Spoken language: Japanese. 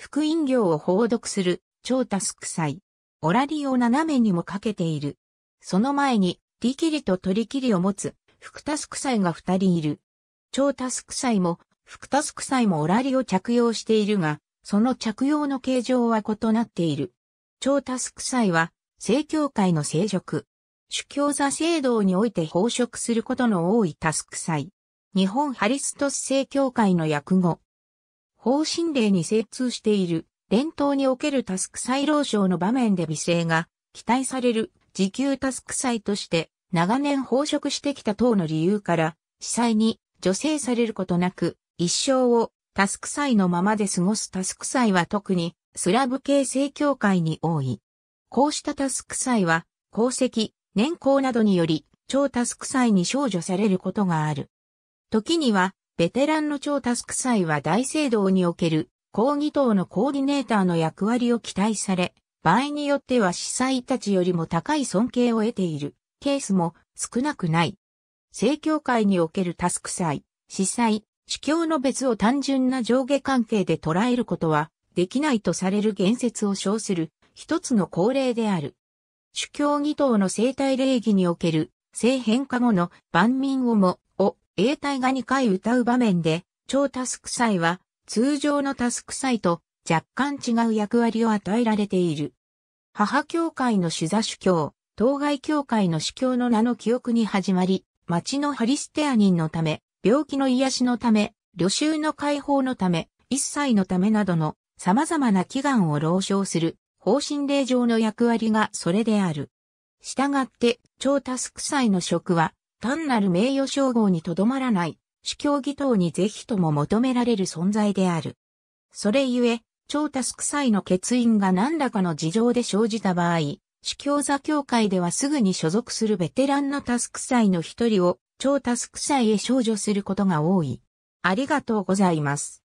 福音行を報読する、超タスク祭。オラリを斜めにもかけている。その前に、リキリとトリキリを持つ、福タスク祭が二人いる。超タスク祭も、福タスク祭もオラリを着用しているが、その着用の形状は異なっている。超タスク祭は、正教会の聖職。主教座聖堂において奉職することの多いタスク祭。日本ハリストス正教会の訳語。高心令に精通している、伝統におけるタスク祭労省の場面で美声が期待される時給タスク祭として長年奉食してきた等の理由から、司祭に助成されることなく、一生をタスク祭のままで過ごすタスク祭は特にスラブ系正教会に多い。こうしたタスク祭は、功績、年功などにより、超タスク祭に少女されることがある。時には、ベテランの超タスク祭は大聖堂における抗議等のコーディネーターの役割を期待され、場合によっては司祭たちよりも高い尊敬を得ているケースも少なくない。正教会におけるタスク祭、司祭、主教の別を単純な上下関係で捉えることはできないとされる言説を称する一つの恒例である。主教義党の生態礼儀における性変化後の万民をも英体が2回歌う場面で、超タスク祭は通常のタスク祭と若干違う役割を与えられている。母教会の主座主教、当該教会の主教の名の記憶に始まり、町のハリステア人のため、病気の癒しのため、旅衆の解放のため、一切のためなどの様々な祈願を朗唱する方針令上の役割がそれである。したがって、超タスク祭の職は単なる名誉称号にとどまらない、主教義党に是非とも求められる存在である。それゆえ、超タスク祭の欠員が何らかの事情で生じた場合、主教座協会ではすぐに所属するベテランのタスク祭の一人を超タスク祭へ少女することが多い。ありがとうございます。